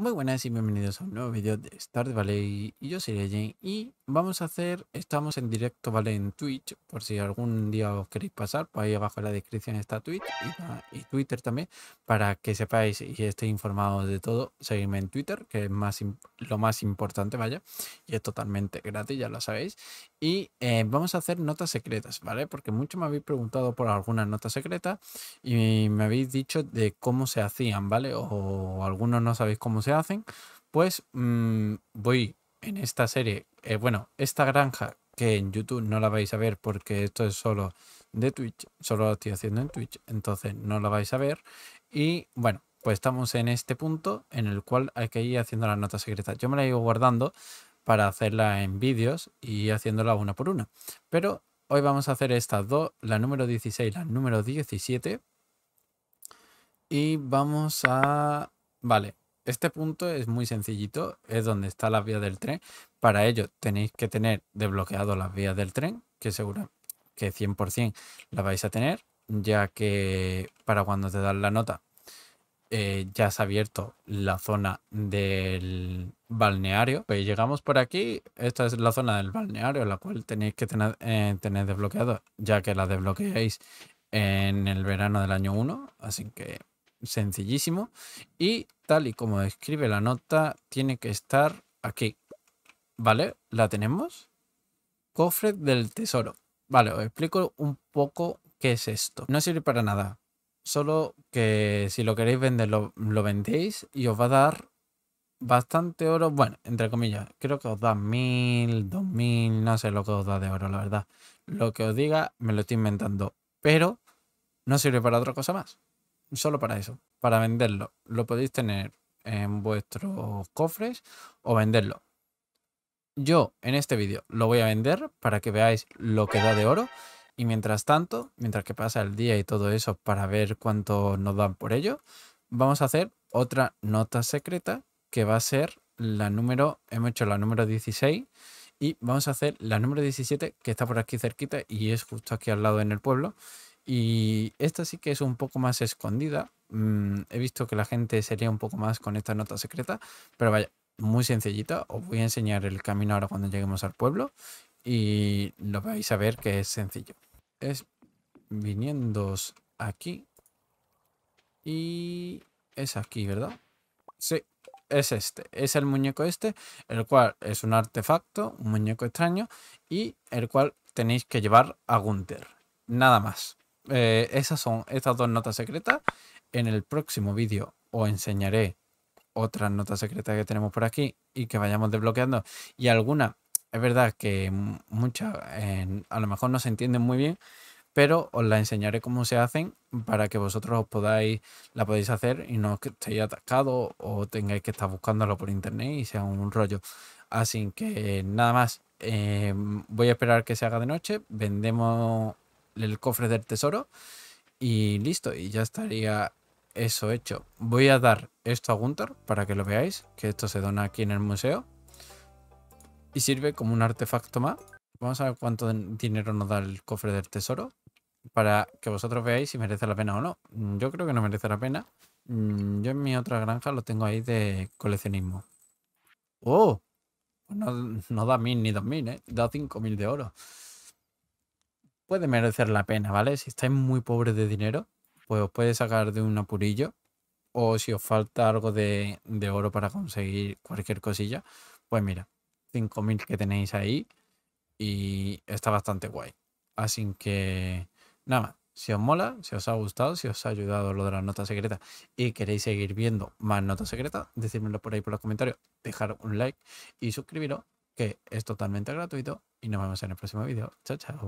Muy buenas y bienvenidos a un nuevo vídeo de Star Valley y yo soy Jane y vamos a hacer, estamos en directo vale en Twitch por si algún día os queréis pasar, pues ahí abajo en la descripción está Twitch y, Twitter también para que sepáis y estéis informados de todo, seguidme en Twitter que es más lo más importante vaya y es totalmente gratis, ya lo sabéis y eh, vamos a hacer notas secretas, ¿vale? Porque muchos me habéis preguntado por algunas notas secretas y me habéis dicho de cómo se hacían, ¿vale? o algunos no sabéis cómo se hacen, pues mm, voy en esta serie, eh, bueno, esta granja que en YouTube no la vais a ver porque esto es solo de Twitch, solo estoy haciendo en Twitch, entonces no la vais a ver. Y bueno, pues estamos en este punto en el cual hay que ir haciendo las notas secretas. Yo me la llevo guardando para hacerla en vídeos y haciéndola una por una. Pero hoy vamos a hacer estas dos, la número 16 la número 17. Y vamos a... Vale, este punto es muy sencillito, es donde está la vía del tren. Para ello tenéis que tener desbloqueado las vías del tren, que seguro que 100% la vais a tener, ya que para cuando te dan la nota eh, ya ya ha abierto la zona del balneario. Pues llegamos por aquí, esta es la zona del balneario, la cual tenéis que tener, eh, tener desbloqueado, ya que la desbloqueáis en el verano del año 1, así que sencillísimo. Y tal y como escribe la nota, tiene que estar aquí. ¿Vale? ¿La tenemos? Cofre del tesoro. Vale, os explico un poco qué es esto. No sirve para nada. Solo que si lo queréis vender, lo, vendéis y os va a dar bastante oro. Bueno, entre comillas, creo que os da mil, dos mil, no sé lo que os da de oro, la verdad. Lo que os diga me lo estoy inventando. Pero no sirve para otra cosa más solo para eso, para venderlo. Lo podéis tener en vuestros cofres o venderlo. Yo en este vídeo lo voy a vender para que veáis lo que da de oro. Y mientras tanto, mientras que pasa el día y todo eso para ver cuánto nos dan por ello, vamos a hacer otra nota secreta que va a ser la número, hemos hecho la número 16 y vamos a hacer la número 17 que está por aquí cerquita y es justo aquí al lado en el pueblo y esta sí que es un poco más escondida. Mm, he visto que la gente sería un poco más con esta nota secreta, pero vaya, muy sencillita. Os voy a enseñar el camino ahora cuando lleguemos al pueblo y lo vais a ver que es sencillo. Es viniendo aquí y es aquí, ¿verdad? Sí, es este, es el muñeco este, el cual es un artefacto, un muñeco extraño y el cual tenéis que llevar a Gunther. Nada más. Eh, esas son estas dos notas secretas. En el próximo vídeo os enseñaré otras notas secretas que tenemos por aquí y que vayamos desbloqueando. Y alguna es verdad que muchas eh, a lo mejor no se entienden muy bien, pero os la enseñaré cómo se hacen para que vosotros os podáis, la podéis hacer y no estéis atascados o tengáis que estar buscándolo por internet y sea un rollo. Así que nada más, eh, voy a esperar que se haga de noche, vendemos el cofre del tesoro y listo, y ya estaría eso hecho. Voy a dar esto a Gunther para que lo veáis, que esto se dona aquí en el museo y sirve como un artefacto más. Vamos a ver cuánto dinero nos da el cofre del tesoro para que vosotros veáis si merece la pena o no. Mm, yo creo que no merece la pena. Mm, yo en mi otra granja lo tengo ahí de coleccionismo. ¡Oh! Pues no, no da mil ni dos mil, ¿eh? Da cinco mil de oro puede merecer la pena, ¿vale? Si estáis muy pobres de dinero, pues os puede sacar de un apurillo. O si os falta algo de, oro para conseguir cualquier cosilla, pues mira, 5.000 que tenéis ahí y está bastante guay. Así que, nada Si os mola, si os ha gustado, si os ha ayudado lo de las notas secretas y queréis seguir viendo más notas secretas, decídmelo por ahí por los comentarios, dejar un like y suscribiros, que es totalmente gratuito. Y nos vemos en el próximo vídeo. Chao, chao.